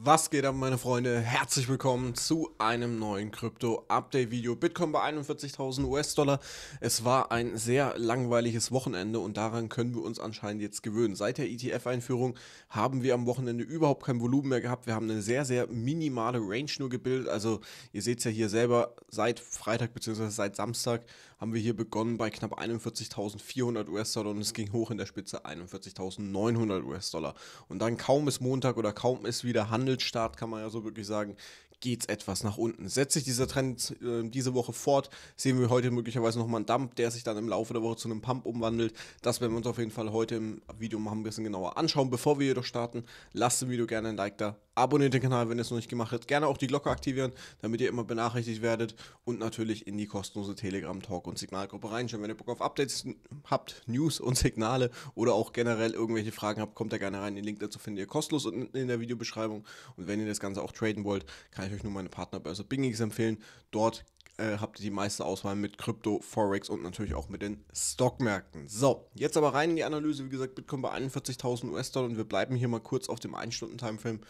Was geht ab, meine Freunde? Herzlich willkommen zu einem neuen Krypto-Update-Video. Bitcoin bei 41.000 US-Dollar. Es war ein sehr langweiliges Wochenende und daran können wir uns anscheinend jetzt gewöhnen. Seit der ETF-Einführung haben wir am Wochenende überhaupt kein Volumen mehr gehabt. Wir haben eine sehr, sehr minimale Range nur gebildet. Also ihr seht es ja hier selber, seit Freitag bzw. seit Samstag haben wir hier begonnen bei knapp 41.400 US-Dollar und es ging hoch in der Spitze 41.900 US-Dollar. Und dann kaum ist Montag oder kaum ist wieder Handelsstart, kann man ja so wirklich sagen, geht es etwas nach unten. Setzt sich dieser Trend äh, diese Woche fort, sehen wir heute möglicherweise nochmal einen Dump, der sich dann im Laufe der Woche zu einem Pump umwandelt. Das werden wir uns auf jeden Fall heute im Video mal ein bisschen genauer anschauen. Bevor wir jedoch starten, lasst dem Video gerne ein Like da Abonniert den Kanal, wenn ihr es noch nicht gemacht habt. Gerne auch die Glocke aktivieren, damit ihr immer benachrichtigt werdet. Und natürlich in die kostenlose Telegram Talk und Signalgruppe reinschauen. Wenn ihr Bock auf Updates habt, News und Signale oder auch generell irgendwelche Fragen habt, kommt da gerne rein. Den Link dazu findet ihr kostenlos unten in der Videobeschreibung. Und wenn ihr das Ganze auch traden wollt, kann ich euch nur meine Partnerbörse BingX empfehlen. Dort äh, habt ihr die meiste Auswahl mit Krypto, Forex und natürlich auch mit den Stockmärkten. So, jetzt aber rein in die Analyse. Wie gesagt, Bitcoin bei 41.000 US-Dollar und wir bleiben hier mal kurz auf dem 1-Stunden-Timeframe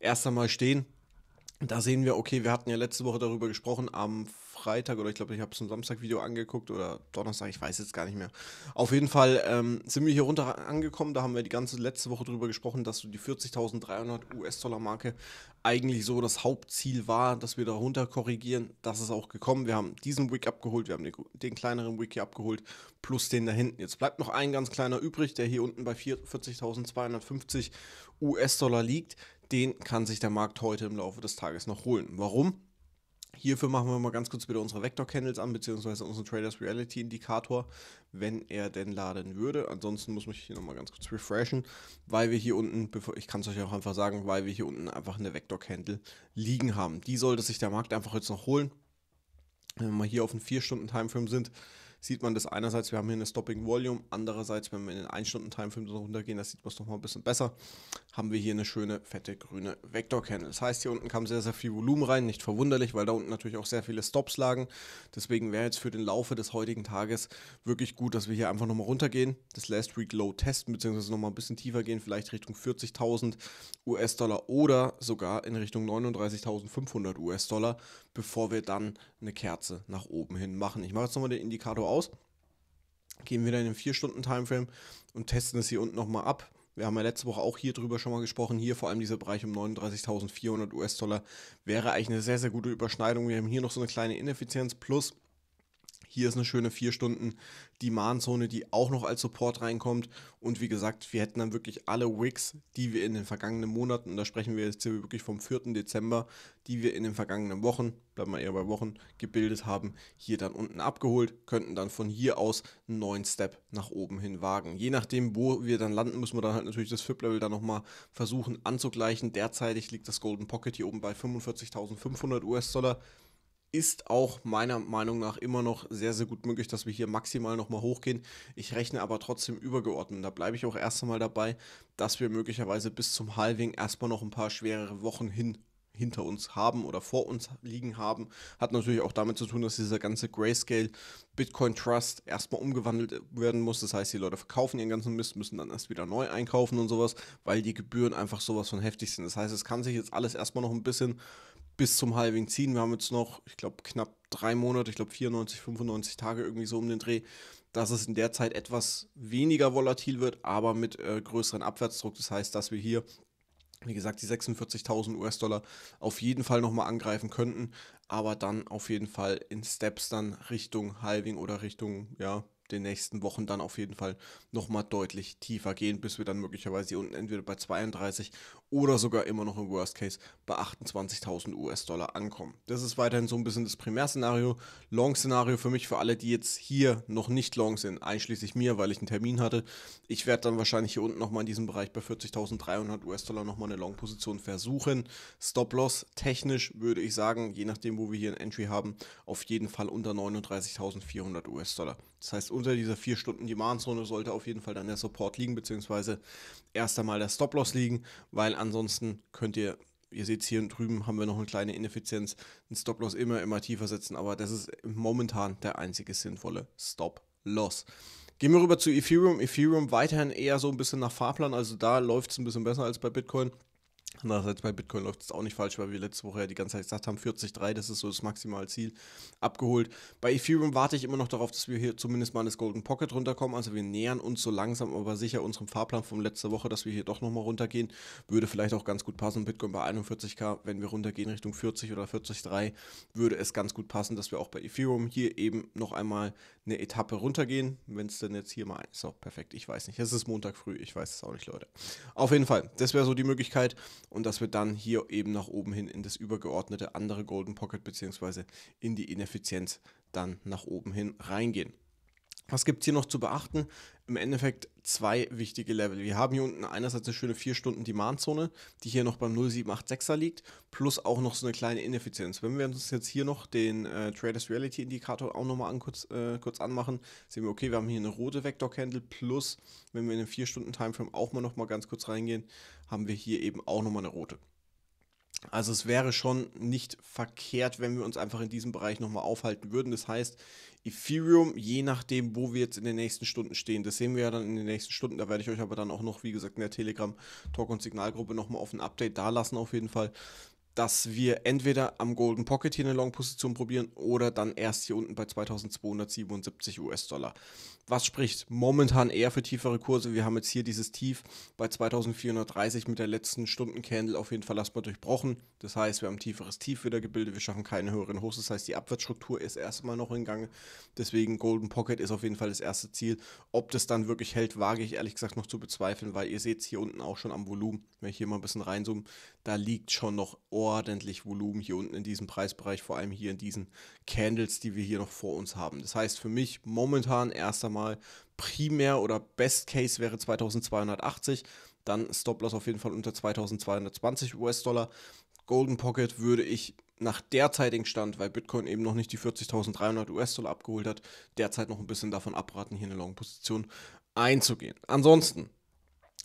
erst einmal stehen. Da sehen wir, okay, wir hatten ja letzte Woche darüber gesprochen, am Freitag oder ich glaube, ich habe es am Samstag Video angeguckt oder Donnerstag, ich weiß jetzt gar nicht mehr. Auf jeden Fall ähm, sind wir hier runter angekommen. Da haben wir die ganze letzte Woche drüber gesprochen, dass so die 40.300 US-Dollar-Marke eigentlich so das Hauptziel war, dass wir da runter korrigieren. Das ist auch gekommen. Wir haben diesen Wick abgeholt, wir haben den, den kleineren Wick hier abgeholt, plus den da hinten. Jetzt bleibt noch ein ganz kleiner übrig, der hier unten bei 40.250 US-Dollar liegt den kann sich der Markt heute im Laufe des Tages noch holen. Warum? Hierfür machen wir mal ganz kurz wieder unsere Vector-Candles an, beziehungsweise unseren Traders Reality Indikator, wenn er denn laden würde. Ansonsten muss ich hier nochmal ganz kurz refreshen, weil wir hier unten, bevor, ich kann es euch auch einfach sagen, weil wir hier unten einfach eine Vector-Candle liegen haben. Die sollte sich der Markt einfach jetzt noch holen. Wenn wir mal hier auf einen 4-Stunden-Timeframe sind, sieht man das einerseits, wir haben hier eine Stopping Volume, andererseits, wenn wir in den 1-Stunden-Timefilm so runtergehen, da sieht man es nochmal ein bisschen besser, haben wir hier eine schöne, fette, grüne Vector-Candle. Das heißt, hier unten kam sehr, sehr viel Volumen rein, nicht verwunderlich, weil da unten natürlich auch sehr viele Stops lagen. Deswegen wäre jetzt für den Laufe des heutigen Tages wirklich gut, dass wir hier einfach nochmal runtergehen, das Last Week Low testen, beziehungsweise nochmal ein bisschen tiefer gehen, vielleicht Richtung 40.000 US-Dollar oder sogar in Richtung 39.500 US-Dollar, bevor wir dann eine Kerze nach oben hin machen. Ich mache jetzt nochmal den Indikator aus, gehen wir dann in den 4-Stunden-Timeframe und testen es hier unten nochmal ab. Wir haben ja letzte Woche auch hier drüber schon mal gesprochen. Hier vor allem dieser Bereich um 39.400 US-Dollar wäre eigentlich eine sehr, sehr gute Überschneidung. Wir haben hier noch so eine kleine Ineffizienz plus hier ist eine schöne 4 Stunden Demand-Zone, die auch noch als Support reinkommt. Und wie gesagt, wir hätten dann wirklich alle Wicks, die wir in den vergangenen Monaten, und da sprechen wir jetzt hier wirklich vom 4. Dezember, die wir in den vergangenen Wochen, bleiben wir eher bei Wochen, gebildet haben, hier dann unten abgeholt, könnten dann von hier aus einen neuen Step nach oben hin wagen. Je nachdem, wo wir dann landen, müssen wir dann halt natürlich das FIP-Level dann nochmal versuchen anzugleichen. Derzeitig liegt das Golden Pocket hier oben bei 45.500 US-Dollar ist auch meiner Meinung nach immer noch sehr, sehr gut möglich, dass wir hier maximal nochmal hochgehen. Ich rechne aber trotzdem übergeordnet. Da bleibe ich auch erst einmal dabei, dass wir möglicherweise bis zum Halving erstmal noch ein paar schwerere Wochen hin hinter uns haben oder vor uns liegen haben. Hat natürlich auch damit zu tun, dass dieser ganze Grayscale Bitcoin Trust erstmal umgewandelt werden muss. Das heißt, die Leute verkaufen ihren ganzen Mist, müssen dann erst wieder neu einkaufen und sowas, weil die Gebühren einfach sowas von heftig sind. Das heißt, es kann sich jetzt alles erstmal noch ein bisschen bis zum Halving ziehen. Wir haben jetzt noch, ich glaube, knapp drei Monate, ich glaube 94, 95 Tage irgendwie so um den Dreh, dass es in der Zeit etwas weniger volatil wird, aber mit äh, größeren Abwärtsdruck. Das heißt, dass wir hier, wie gesagt, die 46.000 US-Dollar auf jeden Fall nochmal angreifen könnten, aber dann auf jeden Fall in Steps dann Richtung Halving oder Richtung, ja, den nächsten Wochen dann auf jeden Fall nochmal deutlich tiefer gehen, bis wir dann möglicherweise hier unten entweder bei 32 oder sogar immer noch im Worst Case bei 28.000 US-Dollar ankommen. Das ist weiterhin so ein bisschen das Primärszenario. Long-Szenario für mich, für alle, die jetzt hier noch nicht long sind, einschließlich mir, weil ich einen Termin hatte. Ich werde dann wahrscheinlich hier unten nochmal in diesem Bereich bei 40.300 US-Dollar nochmal eine Long-Position versuchen. Stop-Loss technisch würde ich sagen, je nachdem, wo wir hier ein Entry haben, auf jeden Fall unter 39.400 US-Dollar. Das heißt, unter dieser 4-Stunden-Demand-Zone sollte auf jeden Fall dann der Support liegen, beziehungsweise erst einmal der Stop-Loss liegen, weil ansonsten könnt ihr, ihr seht es hier drüben, haben wir noch eine kleine Ineffizienz, einen Stop-Loss immer, immer tiefer setzen, aber das ist momentan der einzige sinnvolle Stop-Loss. Gehen wir rüber zu Ethereum. Ethereum weiterhin eher so ein bisschen nach Fahrplan, also da läuft es ein bisschen besser als bei Bitcoin. Andererseits bei Bitcoin läuft es auch nicht falsch, weil wir letzte Woche ja die ganze Zeit gesagt haben, 40,3, das ist so das maximale Ziel, abgeholt. Bei Ethereum warte ich immer noch darauf, dass wir hier zumindest mal in das Golden Pocket runterkommen. Also wir nähern uns so langsam, aber sicher unserem Fahrplan von letzter Woche, dass wir hier doch nochmal runtergehen. Würde vielleicht auch ganz gut passen. Bitcoin bei 41k, wenn wir runtergehen Richtung 40 oder 40,3, würde es ganz gut passen, dass wir auch bei Ethereum hier eben noch einmal eine Etappe runtergehen. Wenn es denn jetzt hier mal ist. So, perfekt, ich weiß nicht. Es ist Montag früh, ich weiß es auch nicht, Leute. Auf jeden Fall, das wäre so die Möglichkeit und dass wir dann hier eben nach oben hin in das übergeordnete andere Golden Pocket bzw. in die Ineffizienz dann nach oben hin reingehen. Was gibt es hier noch zu beachten? Im Endeffekt zwei wichtige Level. Wir haben hier unten einerseits eine schöne 4-Stunden-Demand-Zone, die hier noch beim 0786er liegt, plus auch noch so eine kleine Ineffizienz. Wenn wir uns jetzt hier noch den äh, Traders Reality Indikator auch nochmal an, kurz, äh, kurz anmachen, sehen wir, okay, wir haben hier eine rote Vector candle plus wenn wir in den 4-Stunden-Timeframe auch mal nochmal ganz kurz reingehen, haben wir hier eben auch nochmal eine rote. Also es wäre schon nicht verkehrt, wenn wir uns einfach in diesem Bereich nochmal aufhalten würden. Das heißt, Ethereum, je nachdem, wo wir jetzt in den nächsten Stunden stehen, das sehen wir ja dann in den nächsten Stunden, da werde ich euch aber dann auch noch, wie gesagt, in der Telegram-Talk- und Signalgruppe nochmal auf ein Update da lassen auf jeden Fall dass wir entweder am Golden Pocket hier eine Long-Position probieren oder dann erst hier unten bei 2277 US-Dollar. Was spricht momentan eher für tiefere Kurse? Wir haben jetzt hier dieses Tief bei 2430 mit der letzten Stunden-Candle auf jeden Fall erstmal durchbrochen. Das heißt, wir haben ein tieferes Tief wieder gebildet. Wir schaffen keine höheren Hochs. Das heißt, die Abwärtsstruktur ist erstmal noch in Gang. Deswegen Golden Pocket ist auf jeden Fall das erste Ziel. Ob das dann wirklich hält, wage ich ehrlich gesagt noch zu bezweifeln, weil ihr seht es hier unten auch schon am Volumen. Wenn ich hier mal ein bisschen reinzoome, da liegt schon noch ordentlich ordentlich Volumen hier unten in diesem Preisbereich, vor allem hier in diesen Candles, die wir hier noch vor uns haben. Das heißt für mich momentan erst einmal primär oder Best Case wäre 2280, dann Stop-Loss auf jeden Fall unter 2220 US-Dollar. Golden Pocket würde ich nach derzeitigen Stand, weil Bitcoin eben noch nicht die 40.300 US-Dollar abgeholt hat, derzeit noch ein bisschen davon abraten, hier eine Long-Position einzugehen. Ansonsten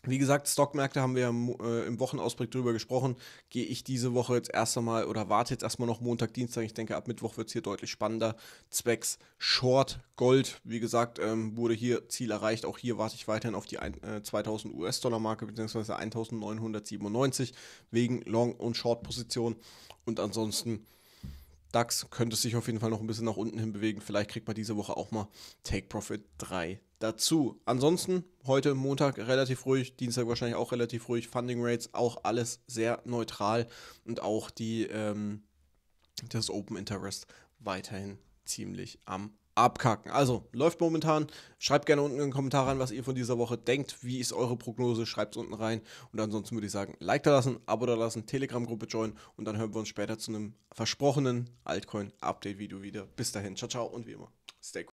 wie gesagt, Stockmärkte haben wir äh, im Wochenausblick drüber gesprochen. Gehe ich diese Woche jetzt erst einmal oder warte jetzt erstmal noch Montag, Dienstag. Ich denke, ab Mittwoch wird es hier deutlich spannender. Zwecks Short Gold, wie gesagt, ähm, wurde hier Ziel erreicht. Auch hier warte ich weiterhin auf die ein, äh, 2000 US-Dollar-Marke bzw. 1997 wegen Long- und Short-Position. Und ansonsten DAX könnte sich auf jeden Fall noch ein bisschen nach unten hin bewegen. Vielleicht kriegt man diese Woche auch mal Take Profit 3 dazu. Ansonsten heute Montag relativ ruhig, Dienstag wahrscheinlich auch relativ ruhig. Funding Rates auch alles sehr neutral und auch die, ähm, das Open Interest weiterhin ziemlich am abkacken. Also, läuft momentan. Schreibt gerne unten in den Kommentar rein, was ihr von dieser Woche denkt. Wie ist eure Prognose? Schreibt es unten rein. Und ansonsten würde ich sagen, Like da lassen, Abo da lassen, Telegram-Gruppe joinen und dann hören wir uns später zu einem versprochenen Altcoin-Update-Video wieder. Bis dahin, ciao, ciao und wie immer, stay cool.